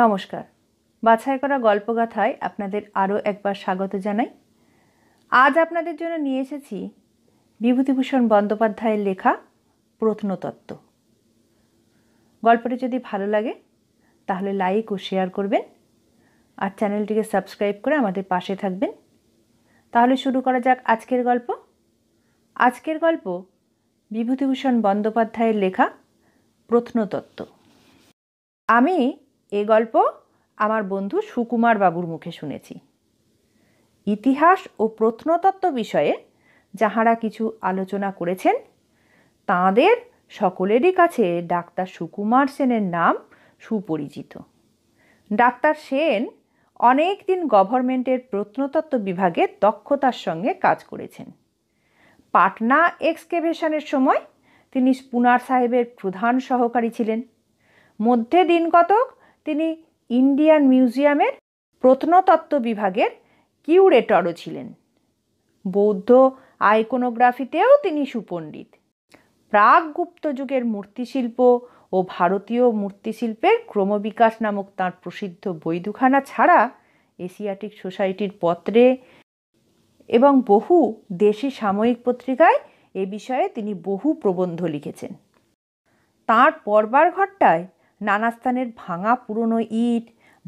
নমস্কার বাছাই করা গল্পগাথায় আপনাদের আরও একবার স্বাগত জানাই আজ আপনাদের জন্য নিয়ে এসেছি বিভূতিভূষণ বন্দ্যোপাধ্যায়ের লেখা প্রত্নতত্ত্ব গল্পটি যদি ভালো লাগে তাহলে লাইক ও শেয়ার করবেন আর চ্যানেলটিকে সাবস্ক্রাইব করে আমাদের পাশে থাকবেন তাহলে শুরু করা যাক আজকের গল্প আজকের গল্প বিভূতিভূষণ বন্দ্যোপাধ্যায়ের লেখা প্রত্নতত্ত্ব আমি এ গল্প আমার বন্ধু সুকুমার বাবুর মুখে শুনেছি ইতিহাস ও প্রত্নতত্ত্ব বিষয়ে যাহারা কিছু আলোচনা করেছেন তাঁদের সকলেরই কাছে ডাক্তার সুকুমার সেনের নাম সুপরিচিত ডাক্তার সেন অনেক দিন গভর্নমেন্টের প্রত্নতত্ত্ব বিভাগে দক্ষতার সঙ্গে কাজ করেছেন পাটনা এক্সকেভেশনের সময় তিনি স্পুনার সাহেবের প্রধান সহকারী ছিলেন মধ্যে দিন কতক তিনি ইন্ডিয়ান মিউজিয়ামের প্রত্নতত্ত্ব বিভাগের কিউরেটরও ছিলেন বৌদ্ধ আইকোনোগ্রাফিতেও তিনি সুপণ্ডিত প্রাগ গুপ্ত যুগের মূর্তিশিল্প ও ভারতীয় মূর্তিশিল্পের ক্রমবিকাশ নামক তাঁর প্রসিদ্ধ বৈধুখানা ছাড়া এশিয়াটিক সোসাইটির পত্রে এবং বহু দেশি সাময়িক পত্রিকায় এ বিষয়ে তিনি বহু প্রবন্ধ লিখেছেন তাঁর পরবার ঘরটায় নানা স্থানের ভাঙা পুরনো ইট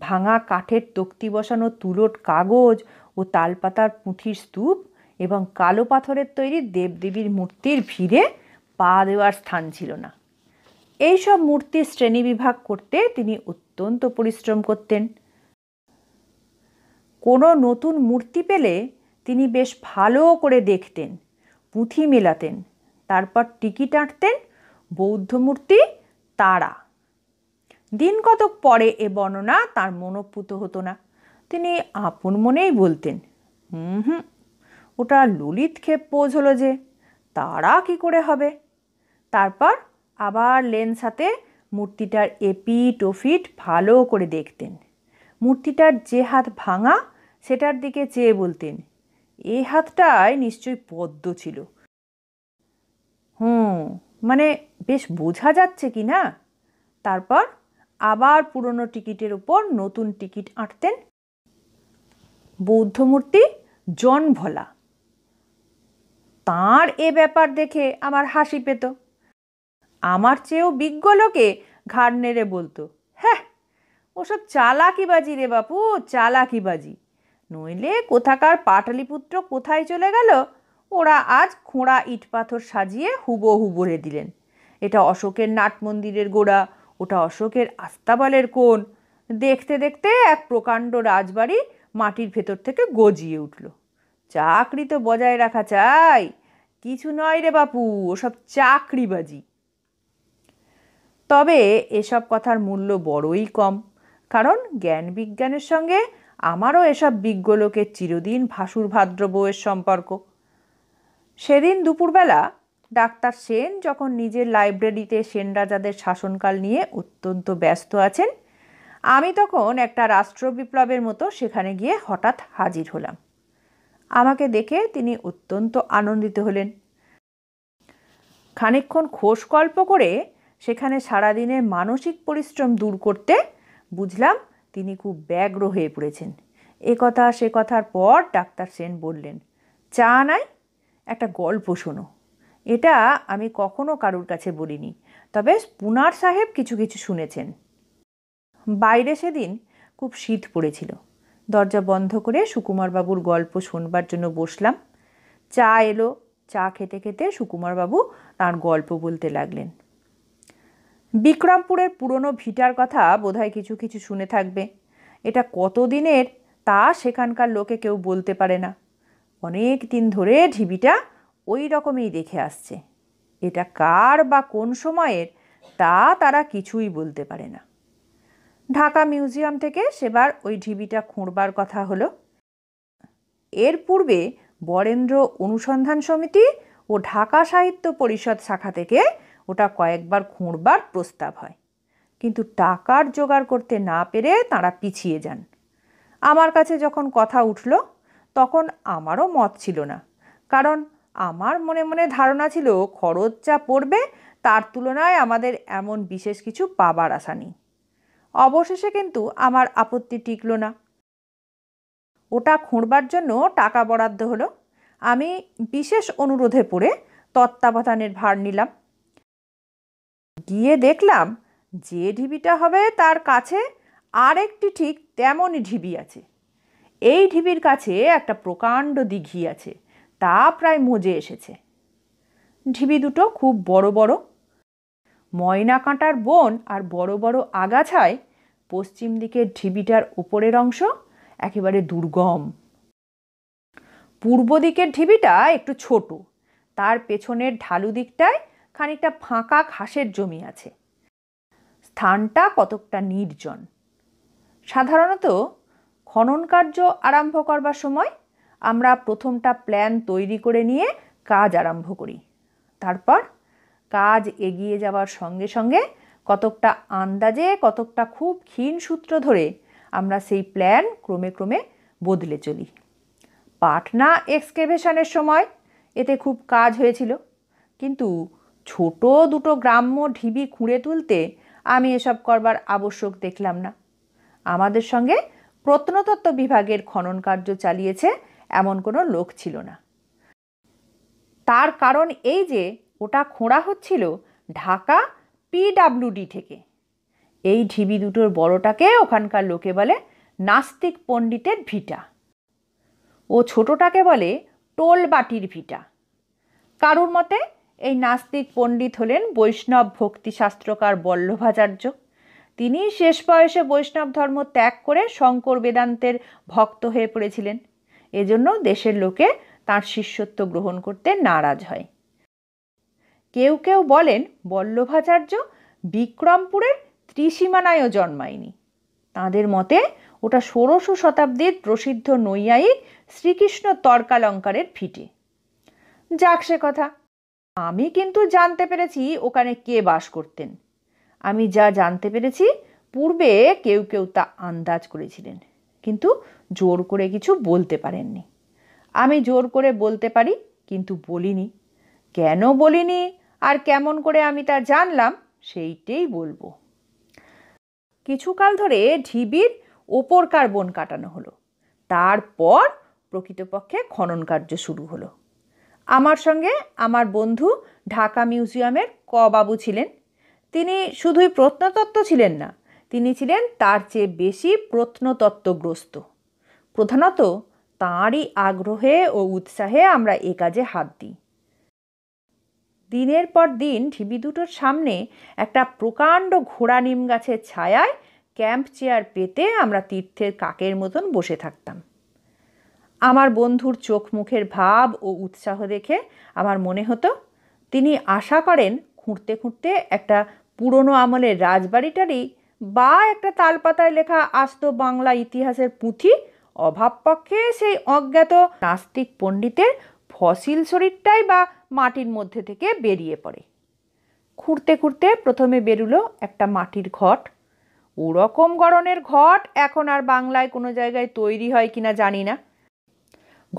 ভাঙা কাঠের তক্তি বসানো তুলোর কাগজ ও তালপাতার পুঁথির স্তূপ এবং কালো পাথরের তৈরি দেবদেবীর মূর্তির ভিড়ে পা দেওয়ার স্থান ছিল না এইসব মূর্তির শ্রেণীবিভাগ করতে তিনি অত্যন্ত পরিশ্রম করতেন কোনো নতুন মূর্তি পেলে তিনি বেশ ভালো করে দেখতেন পুঁথি মেলাতেন তারপর টিকিট আঁটতেন বৌদ্ধ মূর্তি তারা দিন কতক পরে এ বর্ণনা তার মনোপুত হতো না তিনি আপন মনেই বলতেন হুম ওটা ললিত ক্ষেপ পোজ হলো যে তারা কি করে হবে তারপর আবার লেন্স হাতে মূর্তিটার এপিট ওফিট ভালো করে দেখতেন মূর্তিটার যে হাত ভাঙা সেটার দিকে চেয়ে বলতেন এ হাতটায় নিশ্চয়ই পদ্ম ছিল হুম মানে বেশ বোঝা যাচ্ছে কি না তারপর আবার পুরনো টিকিটের উপর নতুন টিকিট আঁটতেন বৌদ্ধমূর্তি জন ভোলা তাঁর এ ব্যাপার দেখে আমার হাসি পেত আমার চেয়েও বিজ্ঞ লোকে ঘাড় নেড়ে বলতো হ্যাঁ ওসব বাজি রে বাপু বাজি নইলে কোথাকার পাটালিপুত্র কোথায় চলে গেল ওরা আজ খোঁড়া ইট পাথর সাজিয়ে হুবো রে দিলেন এটা অশোকের নাট মন্দিরের গোড়া ওটা অশোকের আস্তাবলের কোণ দেখতে দেখতে এক প্রকাণ্ড রাজবাড়ি মাটির ভেতর থেকে গজিয়ে উঠল চাকরি তো বজায় রাখা চাই কিছু নয় রে বাপু ওসব চাকরিবাজি তবে এসব কথার মূল্য বড়ই কম কারণ জ্ঞান বিজ্ঞানের সঙ্গে আমারও এসব বিজ্ঞ লোকের চিরদিন ভাসুর ভাদ্র বউয়ের সম্পর্ক সেদিন দুপুরবেলা ডাক্তার সেন যখন নিজের লাইব্রেরিতে সেন রাজাদের শাসনকাল নিয়ে অত্যন্ত ব্যস্ত আছেন আমি তখন একটা রাষ্ট্র বিপ্লবের মতো সেখানে গিয়ে হঠাৎ হাজির হলাম আমাকে দেখে তিনি অত্যন্ত আনন্দিত হলেন খানিক্ষণ খোশ গল্প করে সেখানে সারাদিনের মানসিক পরিশ্রম দূর করতে বুঝলাম তিনি খুব ব্যগ্র হয়ে পড়েছেন এ কথা সে কথার পর ডাক্তার সেন বললেন চা নাই একটা গল্প শোনো এটা আমি কখনো কারুর কাছে বলিনি তবে পুনার সাহেব কিছু কিছু শুনেছেন বাইরে সেদিন খুব শীত পড়েছিল দরজা বন্ধ করে সুকুমারবাবুর গল্প শোনবার জন্য বসলাম চা এলো চা খেতে খেতে সুকুমারবাবু তাঁর গল্প বলতে লাগলেন বিক্রমপুরের পুরনো ভিটার কথা বোধহয় কিছু কিছু শুনে থাকবে এটা কতদিনের তা সেখানকার লোকে কেউ বলতে পারে না অনেক দিন ধরে ঢিবিটা ওই রকমই দেখে আসছে এটা কার বা কোন সময়ের তা তারা কিছুই বলতে পারে না ঢাকা মিউজিয়াম থেকে সেবার ওই ঢিবিটা খুঁড়বার কথা হলো এর পূর্বে বরেন্দ্র অনুসন্ধান সমিতি ও ঢাকা সাহিত্য পরিষদ শাখা থেকে ওটা কয়েকবার খুঁড়বার প্রস্তাব হয় কিন্তু টাকার জোগাড় করতে না পেরে তাঁরা পিছিয়ে যান আমার কাছে যখন কথা উঠল তখন আমারও মত ছিল না কারণ আমার মনে মনে ধারণা ছিল খরচ যা পড়বে তার তুলনায় আমাদের এমন বিশেষ কিছু পাবার আশা নেই অবশেষে কিন্তু আমার আপত্তি টিকল না ওটা খুঁড়বার জন্য টাকা বরাদ্দ হলো আমি বিশেষ অনুরোধে পড়ে তত্ত্বাবধানের ভার নিলাম গিয়ে দেখলাম যে ঢিবিটা হবে তার কাছে আরেকটি ঠিক তেমনই ঢিবি আছে এই ঢিবির কাছে একটা প্রকাণ্ড দিঘি আছে তা প্রায় মজে এসেছে ঢিবি দুটো খুব বড় বড় ময়না কাঁটার বন আর বড় বড় আগাছায় পশ্চিম দিকের ঢিবিটার উপরের অংশ একেবারে দুর্গম পূর্ব দিকের ঢিবিটা একটু ছোট তার পেছনের ঢালু দিকটায় খানিকটা ফাঁকা ঘাসের জমি আছে স্থানটা কতকটা নির্জন সাধারণত খনন কার্য আরম্ভ করবার সময় আমরা প্রথমটা প্ল্যান তৈরি করে নিয়ে কাজ আরম্ভ করি তারপর কাজ এগিয়ে যাওয়ার সঙ্গে সঙ্গে কতকটা আন্দাজে কতকটা খুব ক্ষীণ সূত্র ধরে আমরা সেই প্ল্যান ক্রমে ক্রমে বদলে চলি পাটনা এক্সকেভেশনের সময় এতে খুব কাজ হয়েছিল কিন্তু ছোট দুটো গ্রাম্য ঢিবি খুঁড়ে তুলতে আমি এসব করবার আবশ্যক দেখলাম না আমাদের সঙ্গে প্রত্নতত্ত্ব বিভাগের খনন কার্য চালিয়েছে এমন কোনো লোক ছিল না তার কারণ এই যে ওটা খোঁড়া হচ্ছিল ঢাকা পিডাব্লিউডি থেকে এই ঢিবি দুটোর বড়টাকে ওখানকার লোকে বলে নাস্তিক পণ্ডিতের ভিটা ও ছোটটাকে বলে টোলবাটির ভিটা কারুর মতে এই নাস্তিক পণ্ডিত হলেন বৈষ্ণব ভক্তিশাস্ত্রকার বল্লভাচার্য তিনি শেষ বয়সে বৈষ্ণব ধর্ম ত্যাগ করে শঙ্কর বেদান্তের ভক্ত হয়ে পড়েছিলেন এজন্য দেশের লোকে তার শিষ্যত্ব গ্রহণ করতে নারাজ হয় কেউ কেউ বলেন বল্লভাচার্য বিক্রমপুরের ত্রিসীমানায়ও জন্মায়নি তাদের মতে ওটা ষোড়শ শতাব্দীর প্রসিদ্ধ নৈয়ায়িক শ্রীকৃষ্ণ তর্কালঙ্কারের ফিটে যাক সে কথা আমি কিন্তু জানতে পেরেছি ওখানে কে বাস করতেন আমি যা জানতে পেরেছি পূর্বে কেউ কেউ তা আন্দাজ করেছিলেন কিন্তু জোর করে কিছু বলতে পারেননি আমি জোর করে বলতে পারি কিন্তু বলিনি কেন বলিনি আর কেমন করে আমি তা জানলাম সেইটাই বলবো কিছুকাল ধরে ঢিবির ওপরকার বন কাটানো হলো তারপর প্রকৃতপক্ষে খনন কার্য শুরু হলো আমার সঙ্গে আমার বন্ধু ঢাকা মিউজিয়ামের ক বাবু ছিলেন তিনি শুধুই প্রত্নতত্ত্ব ছিলেন না তিনি ছিলেন তার চেয়ে বেশি প্রত্নতত্ত্বগ্রস্ত প্রধানত তাঁরই আগ্রহে ও উৎসাহে আমরা এ কাজে হাত দিই দিনের পর দিন ঢিবি দুটোর সামনে একটা প্রকাণ্ড ঘোড়া নিম গাছের ছায়ায় ক্যাম্প চেয়ার পেতে আমরা তীর্থের কাকের মতন বসে থাকতাম আমার বন্ধুর চোখ মুখের ভাব ও উৎসাহ দেখে আমার মনে হতো তিনি আশা করেন খুঁড়তে খুঁড়তে একটা পুরনো আমলের রাজবাড়িটারই বা একটা তালপাতায় লেখা আস্ত বাংলা ইতিহাসের পুঁথি অভাবপক্ষে সেই অজ্ঞাত নাস্তিক পণ্ডিতের ফসিল শরীরটাই বা মাটির মধ্যে থেকে বেরিয়ে পড়ে খুঁড়তে খুঁড়তে প্রথমে বেরুলো একটা মাটির ঘট ওরকম গড়নের ঘট এখন আর বাংলায় কোনো জায়গায় তৈরি হয় কিনা জানি না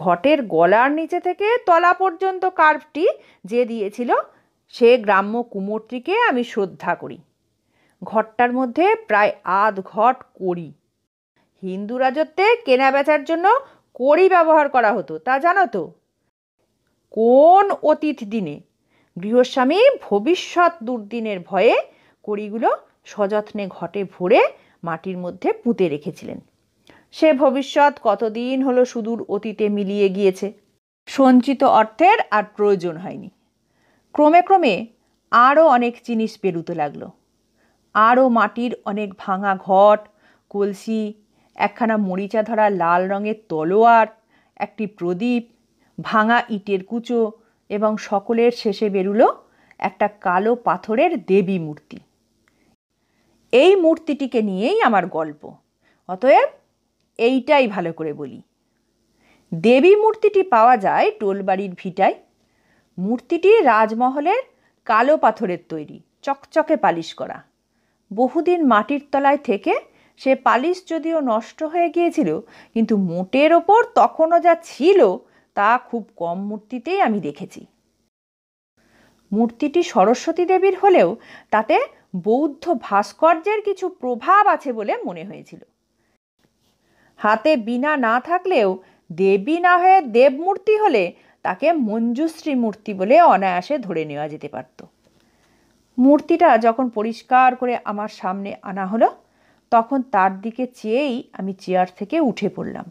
ঘটের গলার নিচে থেকে তলা পর্যন্ত কার্ভটি যে দিয়েছিল সে গ্রাম্য কুমোরটিকে আমি শ্রদ্ধা করি ঘরটার মধ্যে প্রায় আধ ঘট কড়ি হিন্দু রাজত্বে কেনা বেচার জন্য কড়ি ব্যবহার করা হতো তা জানো তো কোন অতীত দিনে গৃহস্বামী ভবিষ্যৎ দুর্দিনের ভয়ে কড়িগুলো সযত্নে ঘটে ভরে মাটির মধ্যে পুঁতে রেখেছিলেন সে ভবিষ্যৎ কতদিন হলো সুদূর অতীতে মিলিয়ে গিয়েছে সঞ্চিত অর্থের আর প্রয়োজন হয়নি ক্রমে ক্রমে আরও অনেক জিনিস পেরুতে লাগলো আরও মাটির অনেক ভাঙা ঘট কলসি একখানা মরিচা ধরা লাল রঙের তলোয়ার একটি প্রদীপ ভাঙা ইটের কুচো এবং সকলের শেষে বেরুলো একটা কালো পাথরের দেবী মূর্তি এই মূর্তিটিকে নিয়েই আমার গল্প অতএব এইটাই ভালো করে বলি দেবী মূর্তিটি পাওয়া যায় টোলবাড়ির ভিটায় মূর্তিটি রাজমহলের কালো পাথরের তৈরি চকচকে পালিশ করা বহুদিন মাটির তলায় থেকে সে পালিশ যদিও নষ্ট হয়ে গিয়েছিল কিন্তু মোটের ওপর তখনও যা ছিল তা খুব কম মূর্তিতেই আমি দেখেছি মূর্তিটি সরস্বতী দেবীর হলেও তাতে বৌদ্ধ ভাস্কর্যের কিছু প্রভাব আছে বলে মনে হয়েছিল হাতে বিনা না থাকলেও দেবী না হয়ে দেবমূর্তি হলে তাকে মঞ্জুশ্রী মূর্তি বলে অনায়াসে ধরে নেওয়া যেতে পারতো মূর্তিটা যখন পরিষ্কার করে আমার সামনে আনা হলো তখন তার দিকে চেয়েই আমি চেয়ার থেকে উঠে পড়লাম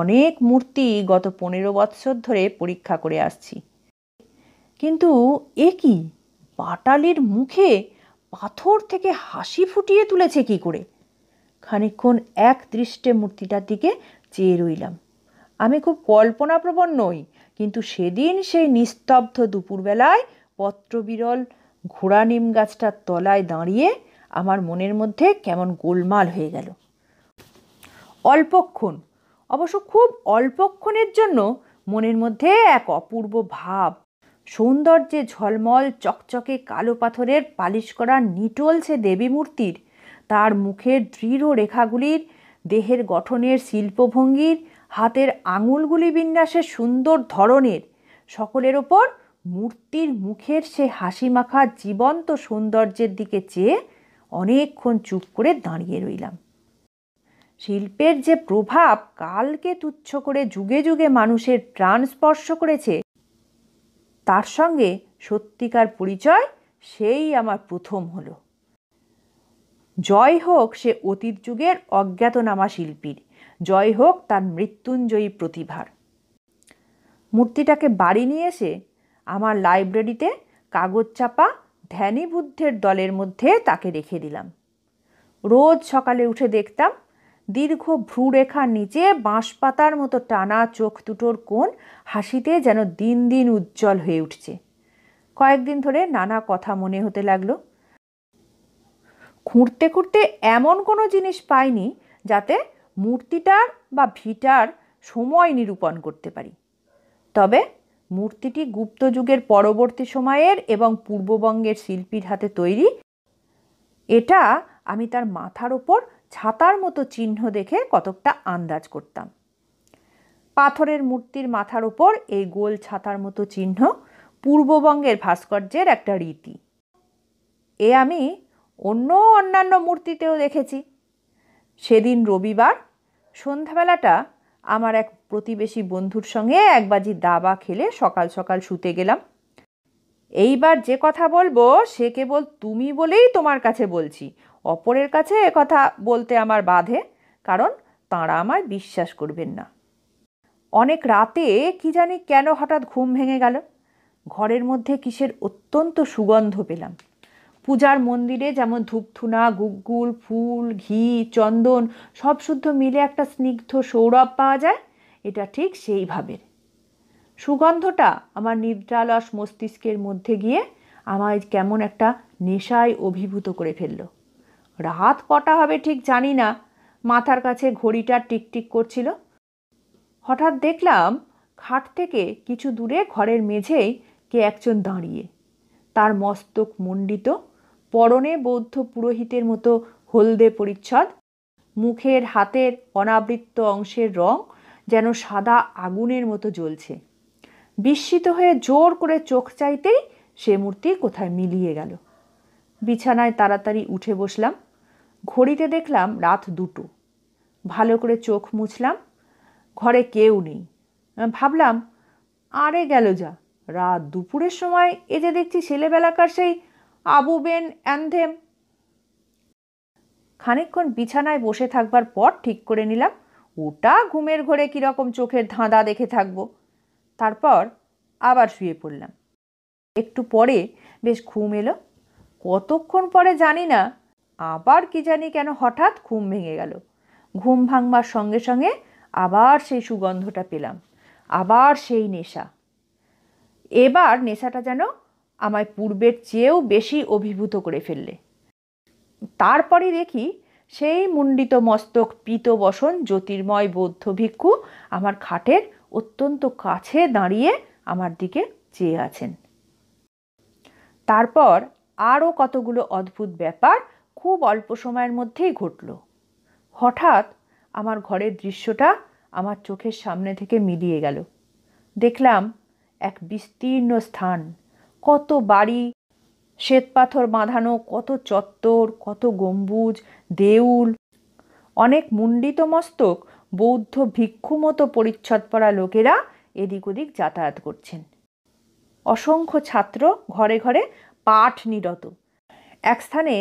অনেক মূর্তি গত পনেরো বৎসর ধরে পরীক্ষা করে আসছি কিন্তু এ কি বাটালির মুখে পাথর থেকে হাসি ফুটিয়ে তুলেছে কি করে খানিক্ষণ এক দৃষ্টে মূর্তিটার দিকে চেয়ে রইলাম আমি খুব কল্পনাপ্রবণ নই কিন্তু সেদিন সেই নিস্তব্ধ দুপুরবেলায় পত্রবিরল ঘোড়া নিম গাছটার তলায় দাঁড়িয়ে আমার মনের মধ্যে কেমন গোলমাল হয়ে গেল অল্পক্ষণ অবশ্য খুব অল্পক্ষণের জন্য মনের মধ্যে এক অপূর্ব ভাব সৌন্দর্যে ঝলমল চকচকে কালো পাথরের পালিশ করা নিটলছে দেবী মূর্তির তার মুখের দৃঢ় রেখাগুলির দেহের গঠনের শিল্পভঙ্গির হাতের আঙুলগুলি বিন্যাসের সুন্দর ধরনের সকলের ওপর মূর্তির মুখের সে হাসি মাখা জীবন্ত সৌন্দর্যের দিকে চেয়ে অনেকক্ষণ চুপ করে দাঁড়িয়ে রইলাম শিল্পের যে প্রভাব কালকে তুচ্ছ করে যুগে যুগে মানুষের প্রাণ স্পর্শ করেছে তার সঙ্গে সত্যিকার পরিচয় সেই আমার প্রথম হলো জয় হোক সে অতীত যুগের অজ্ঞাতনামা শিল্পীর জয় হোক তার মৃত্যুঞ্জয়ী প্রতিভার মূর্তিটাকে বাড়ি নিয়ে এসে আমার লাইব্রেরিতে কাগজ চাপা ধ্যানী বুদ্ধের দলের মধ্যে তাকে রেখে দিলাম রোজ সকালে উঠে দেখতাম দীর্ঘ ভ্রুরেখার নিচে বাঁশ পাতার মতো টানা চোখ দুটোর কোণ হাসিতে যেন দিন দিন উজ্জ্বল হয়ে উঠছে কয়েকদিন ধরে নানা কথা মনে হতে লাগলো খুঁড়তে খুঁড়তে এমন কোনো জিনিস পাইনি যাতে মূর্তিটার বা ভিটার সময় নিরূপণ করতে পারি তবে মূর্তিটি গুপ্তযুগের পরবর্তী সময়ের এবং পূর্ববঙ্গের শিল্পীর হাতে তৈরি এটা আমি তার মাথার ওপর ছাতার মতো চিহ্ন দেখে কতকটা আন্দাজ করতাম পাথরের মূর্তির মাথার ওপর এই গোল ছাতার মতো চিহ্ন পূর্ববঙ্গের ভাস্কর্যের একটা রীতি এ আমি অন্য অন্যান্য মূর্তিতেও দেখেছি সেদিন রবিবার সন্ধ্যাবেলাটা আমার এক প্রতিবেশী বন্ধুর সঙ্গে এক বাজি দাবা খেলে সকাল সকাল শুতে গেলাম এইবার যে কথা বলবো সে কেবল তুমি বলেই তোমার কাছে বলছি অপরের কাছে এ কথা বলতে আমার বাধে কারণ তাঁরা আমায় বিশ্বাস করবেন না অনেক রাতে কি জানি কেন হঠাৎ ঘুম ভেঙে গেল ঘরের মধ্যে কিসের অত্যন্ত সুগন্ধ পেলাম পূজার মন্দিরে যেমন ধূপথুনা গুগুল ফুল ঘি চন্দন সব শুদ্ধ মিলে একটা স্নিগ্ধ সৌরভ পাওয়া যায় এটা ঠিক সেইভাবে সুগন্ধটা আমার নিদ্রালস মস্তিষ্কের মধ্যে গিয়ে আমায় কেমন একটা নেশায় অভিভূত করে ফেলল রাত কটা হবে ঠিক জানি না মাথার কাছে ঘড়িটা টিকটিক করছিল হঠাৎ দেখলাম খাট থেকে কিছু দূরে ঘরের মেঝেই কে একজন দাঁড়িয়ে তার মস্তক মণ্ডিত পরনে বৌদ্ধ পুরোহিতের মতো হলদে পরিচ্ছদ মুখের হাতের অনাবৃত্ত অংশের রং যেন সাদা আগুনের মতো জ্বলছে বিস্মিত হয়ে জোর করে চোখ চাইতেই সে মূর্তি কোথায় মিলিয়ে গেল বিছানায় তাড়াতাড়ি উঠে বসলাম ঘড়িতে দেখলাম রাত দুটো ভালো করে চোখ মুছলাম ঘরে কেউ নেই ভাবলাম আরে গেল যা রাত দুপুরের সময় এ যে দেখছি ছেলেবেলাকার সেই আবু বেন অ্যান্ধেম খানিকক্ষণ বিছানায় বসে থাকবার পর ঠিক করে নিলাম ওটা ঘুমের ঘরে কীরকম চোখের ধাঁধা দেখে থাকব তারপর আবার শুয়ে পড়লাম একটু পরে বেশ ঘুম এলো কতক্ষণ পরে জানি না আবার কি জানি কেন হঠাৎ ঘুম ভেঙে গেল ঘুম ভাঙবার সঙ্গে সঙ্গে আবার সেই সুগন্ধটা পেলাম আবার সেই নেশা এবার নেশাটা যেন আমায় পূর্বের চেয়েও বেশি অভিভূত করে ফেললে তারপরে দেখি সেই মুণ্ডিত মস্তক পিত বসন জ্যোতির্ময় বৌদ্ধ ভিক্ষু আমার খাটের অত্যন্ত কাছে দাঁড়িয়ে আমার দিকে চেয়ে আছেন তারপর আরও কতগুলো অদ্ভুত ব্যাপার খুব অল্প সময়ের মধ্যেই ঘটল হঠাৎ আমার ঘরের দৃশ্যটা আমার চোখের সামনে থেকে মিলিয়ে গেল দেখলাম এক বিস্তীর্ণ স্থান কত বাড়ি শ্বেতপাথর বাঁধানো কত চত্বর কত গম্বুজ দেউল অনেক মুন্ডিত মস্তক বৌদ্ধ ভিক্ষু মতো পরিচ্ছদ পরা লোকেরা এদিক ওদিক যাতায়াত করছেন অসংখ্য ছাত্র ঘরে ঘরে পাঠ নিরত এক স্থানে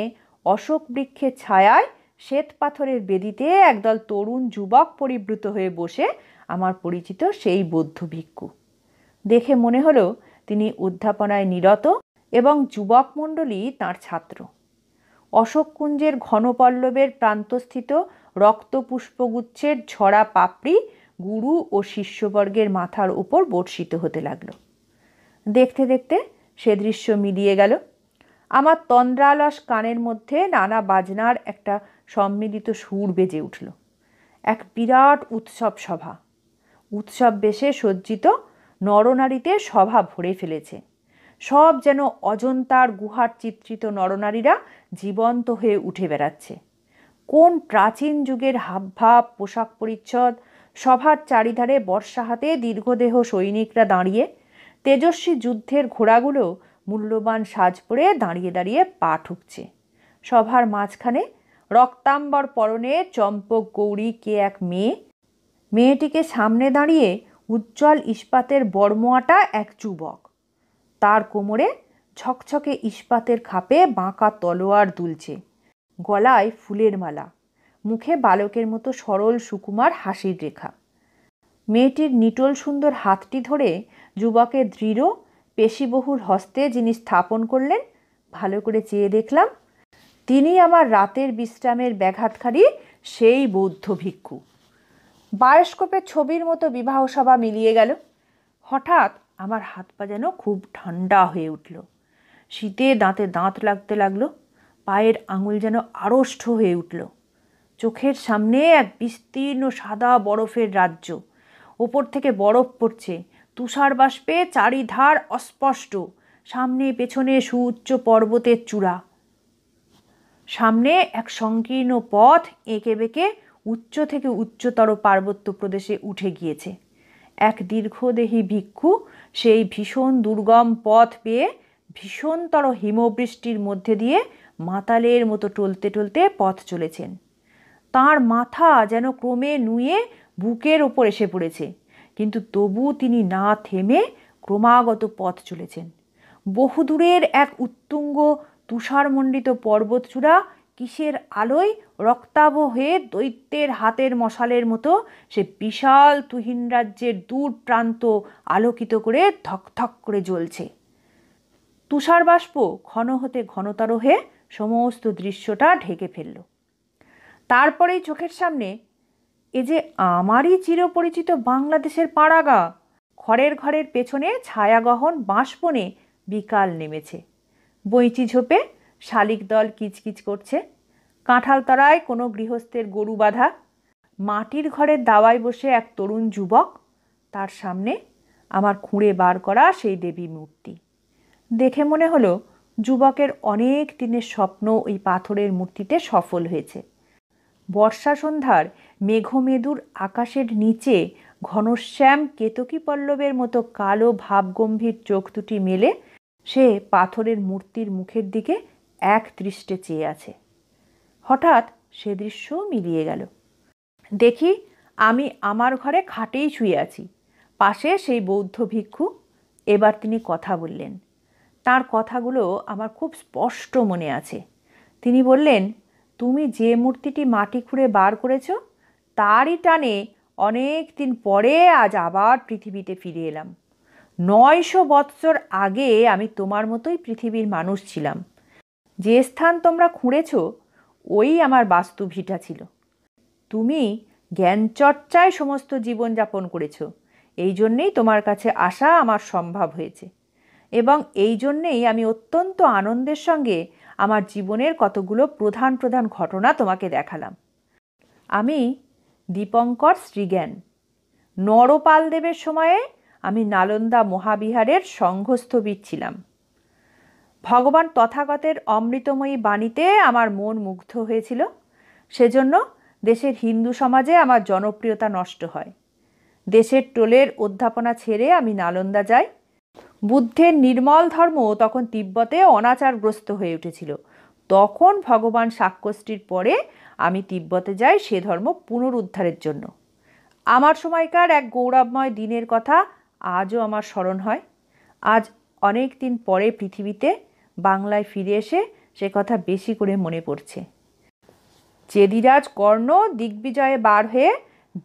অশোক বৃক্ষের ছায়ায় শ্বেত পাথরের বেদিতে একদল তরুণ যুবক পরিবৃত হয়ে বসে আমার পরিচিত সেই বৌদ্ধ ভিক্ষু দেখে মনে হলো তিনি অধ্যাপনায় নিরত এবং যুবক মণ্ডলী তাঁর ছাত্র অশোককুঞ্জের ঘনপল্লবের প্রান্তস্থিত রক্তপুষ্পগুচ্ছের ঝরা পাপড়ি গুরু ও শিষ্যবর্গের মাথার উপর বর্ষিত হতে লাগল দেখতে দেখতে সে দৃশ্য মিলিয়ে গেল আমার তন্দ্রালস কানের মধ্যে নানা বাজনার একটা সম্মিলিত সুর বেজে উঠল এক বিরাট উৎসব সভা উৎসব বেশে সজ্জিত নরনারীতে সভা ভরে ফেলেছে সব যেন অজন্তার গুহার চিত্রিত নরনারীরা জীবন্ত হয়ে উঠে বেড়াচ্ছে কোন প্রাচীন যুগের হাবভাব পোশাক পরিচ্ছদ সভার চারিধারে বর্ষা হাতে দীর্ঘদেহ সৈনিকরা দাঁড়িয়ে তেজস্বী যুদ্ধের ঘোড়াগুলো মূল্যবান সাজ পরে দাঁড়িয়ে দাঁড়িয়ে পা ঠুকছে সভার মাঝখানে রক্তাম্বর পরনে চম্পক গৌরী কে এক মেয়ে মেয়েটিকে সামনে দাঁড়িয়ে উজ্জ্বল ইস্পাতের বর্মোয়াটা এক যুবক তার কোমরে ঝকঝকে ইস্পাতের খাপে বাঁকা তলোয়ার দুলছে গলায় ফুলের মালা মুখে বালকের মতো সরল সুকুমার হাসির রেখা মেয়েটির নিটল সুন্দর হাতটি ধরে যুবকের দৃঢ় পেশিবহুল হস্তে যিনি স্থাপন করলেন ভালো করে চেয়ে দেখলাম তিনি আমার রাতের বিশ্রামের ব্যাঘাতকারী সেই বৌদ্ধ ভিক্ষু বায়স্কোপের ছবির মতো বিবাহ সভা মিলিয়ে গেল হঠাৎ আমার হাত পা যেন খুব ঠান্ডা হয়ে উঠল শীতে দাঁতে দাঁত লাগতে লাগলো পায়ের আঙুল যেন আড়ষ্ঠ হয়ে উঠল চোখের সামনে এক বিস্তীর্ণ সাদা বরফের রাজ্য ওপর থেকে বরফ পড়ছে তুষার বাষ্পে চারিধার অস্পষ্ট সামনে পেছনে সুউচ্চ পর্বতের চূড়া সামনে এক সংকীর্ণ পথ এঁকে বেঁকে উচ্চ থেকে উচ্চতর পার্বত্য প্রদেশে উঠে গিয়েছে এক দীর্ঘদেহী ভিক্ষু সেই ভীষণ দুর্গম পথ পেয়ে ভীষণতর হিমবৃষ্টির মধ্যে দিয়ে মাতালের মতো টলতে টলতে পথ চলেছেন তার মাথা যেন ক্রমে নুয়ে বুকের ওপর এসে পড়েছে কিন্তু তবু তিনি না থেমে ক্রমাগত পথ চলেছেন বহুদূরের এক উত্তুঙ্গ তুষারমণ্ডিত পর্বতচূড়া কিসের আলোয় রক্তাব হয়ে দৈত্যের হাতের মশালের মতো সে বিশাল তুহিন রাজ্যের দূর প্রান্ত আলোকিত করে ধকধক করে জ্বলছে তুষার বাষ্প ঘন হতে ঘনতর হয়ে সমস্ত দৃশ্যটা ঢেকে ফেলল তারপরেই চোখের সামনে এ যে আমারই চিরপরিচিত বাংলাদেশের পাড়াগা ঘরের ঘরের পেছনে ছায়াগহন বাঁশপনে বিকাল নেমেছে বইচি ঝোপে শালিক দল কিচকিচ করছে কাঁঠালতরায় কোনো গৃহস্থের গরু বাঁধা মাটির ঘরের দাওয়ায় বসে এক তরুণ যুবক তার সামনে আমার খুঁড়ে বার করা সেই দেবী মূর্তি দেখে মনে হলো যুবকের অনেক দিনের স্বপ্ন ওই পাথরের মূর্তিতে সফল হয়েছে বর্ষা সন্ধ্যার মেঘমেদুর আকাশের নিচে ঘনশ্যাম কেতকী পল্লবের মতো কালো ভাবগম্ভীর চোখ দুটি মেলে সে পাথরের মূর্তির মুখের দিকে এক দৃষ্টে চেয়ে আছে হঠাৎ সে দৃশ্য মিলিয়ে গেল দেখি আমি আমার ঘরে খাটেই শুয়ে আছি পাশে সেই বৌদ্ধ ভিক্ষু এবার তিনি কথা বললেন তার কথাগুলো আমার খুব স্পষ্ট মনে আছে তিনি বললেন তুমি যে মূর্তিটি মাটি খুঁড়ে বার করেছ তারই টানে অনেক দিন পরে আজ আবার পৃথিবীতে ফিরে এলাম নয়শো বৎসর আগে আমি তোমার মতোই পৃথিবীর মানুষ ছিলাম যে স্থান তোমরা খুঁড়েছ ওই আমার বাস্তু ভিটা ছিল তুমি জ্ঞানচর্চায় সমস্ত জীবনযাপন করেছ এই জন্যেই তোমার কাছে আসা আমার সম্ভব হয়েছে এবং এই জন্যেই আমি অত্যন্ত আনন্দের সঙ্গে আমার জীবনের কতগুলো প্রধান প্রধান ঘটনা তোমাকে দেখালাম আমি দীপঙ্কর শ্রীজ্ঞান নরপাল দেবের সময়ে আমি নালন্দা মহাবিহারের সংঘস্থবিদ ছিলাম ভগবান তথাগতের অমৃতময়ী বাণীতে আমার মন মুগ্ধ হয়েছিল সেজন্য দেশের হিন্দু সমাজে আমার জনপ্রিয়তা নষ্ট হয় দেশের টোলের অধ্যাপনা ছেড়ে আমি নালন্দা যাই বুদ্ধের নির্মল ধর্ম তখন তিব্বতে অনাচারগ্রস্ত হয়ে উঠেছিল তখন ভগবান সাক্ষ্যষ্ঠীর পরে আমি তিব্বতে যাই সে ধর্ম পুনরুদ্ধারের জন্য আমার সময়কার এক গৌরবময় দিনের কথা আজও আমার স্মরণ হয় আজ অনেক দিন পরে পৃথিবীতে বাংলায় ফিরে এসে সে কথা বেশি করে মনে পড়ছে চেদিরাজ কর্ণ দিগ্বিজয়ে বার হয়ে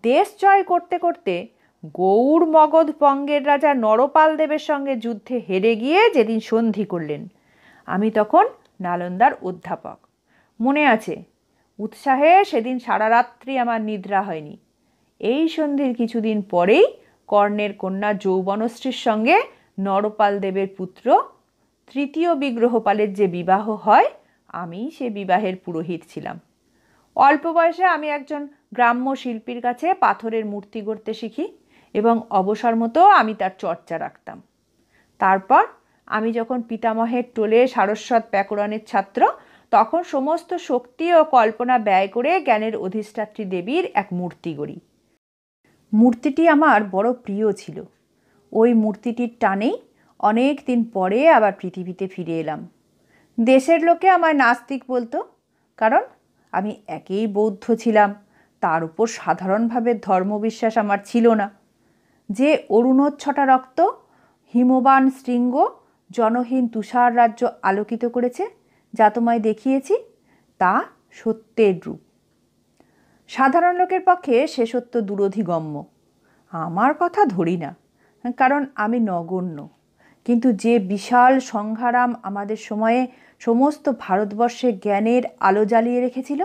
দেশ জয় করতে করতে গৌর মগধ পঙ্গের রাজা নরপাল দেবের সঙ্গে যুদ্ধে হেরে গিয়ে যেদিন সন্ধি করলেন আমি তখন নালন্দার অধ্যাপক মনে আছে উৎসাহে সেদিন সারা রাত্রি আমার নিদ্রা হয়নি এই সন্ধির কিছুদিন পরেই কর্ণের কন্যা যৌবনশ্রীর সঙ্গে নরপাল দেবের পুত্র তৃতীয় বিগ্রহপালের যে বিবাহ হয় আমি সে বিবাহের পুরোহিত ছিলাম অল্প বয়সে আমি একজন গ্রাম্য শিল্পীর কাছে পাথরের মূর্তি গড়তে শিখি এবং অবসর মতো আমি তার চর্চা রাখতাম তারপর আমি যখন পিতামহের টোলে সারস্বত ব্যাকরণের ছাত্র তখন সমস্ত শক্তি ও কল্পনা ব্যয় করে জ্ঞানের অধিষ্ঠাত্রী দেবীর এক মূর্তি গড়ি মূর্তিটি আমার বড় প্রিয় ছিল ওই মূর্তিটির টানেই অনেক দিন পরে আবার পৃথিবীতে ফিরে এলাম দেশের লোকে আমায় নাস্তিক বলতো কারণ আমি একেই বৌদ্ধ ছিলাম তার উপর সাধারণভাবে ধর্মবিশ্বাস আমার ছিল না যে অরুণোচ্ছটা রক্ত হিমবান শৃঙ্গ জনহীন তুষার রাজ্য আলোকিত করেছে যা তোমায় দেখিয়েছি তা সত্যের রূপ সাধারণ লোকের পক্ষে সে সত্য দুরোধিগম্য আমার কথা ধরি না কারণ আমি নগণ্য কিন্তু যে বিশাল সংঘারাম আমাদের সময়ে সমস্ত ভারতবর্ষে জ্ঞানের আলো জ্বালিয়ে রেখেছিল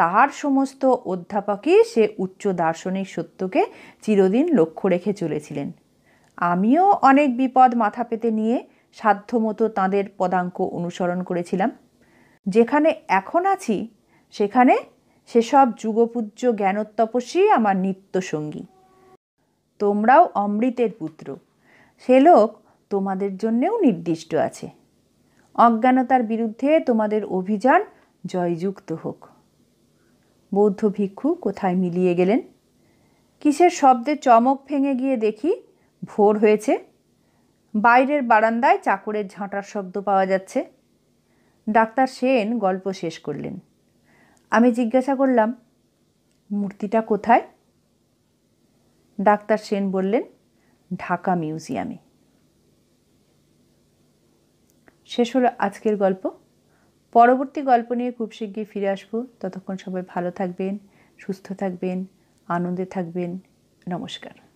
তার সমস্ত অধ্যাপকই সে উচ্চ দার্শনিক সত্যকে চিরদিন লক্ষ্য রেখে চলেছিলেন আমিও অনেক বিপদ মাথা পেতে নিয়ে সাধ্যমতো তাঁদের পদাঙ্ক অনুসরণ করেছিলাম যেখানে এখন আছি সেখানে সেসব যুগপূজ্য জ্ঞানোত্তপস্যই আমার নিত্যসঙ্গী তোমরাও অমৃতের পুত্র সে লোক তোমাদের জন্যেও নির্দিষ্ট আছে অজ্ঞানতার বিরুদ্ধে তোমাদের অভিযান জয়যুক্ত হোক বৌদ্ধ ভিক্ষু কোথায় মিলিয়ে গেলেন কিসের শব্দে চমক ভেঙে গিয়ে দেখি ভোর হয়েছে বাইরের বারান্দায় চাকরের ঝাঁটার শব্দ পাওয়া যাচ্ছে ডাক্তার সেন গল্প শেষ করলেন আমি জিজ্ঞাসা করলাম মূর্তিটা কোথায় ডাক্তার সেন বললেন ঢাকা মিউজিয়ামে শেষ হলো আজকের গল্প পরবর্তী গল্প নিয়ে খুব শীঘ্রই ফিরে আসবো ততক্ষণ সবাই ভালো থাকবেন সুস্থ থাকবেন আনন্দে থাকবেন নমস্কার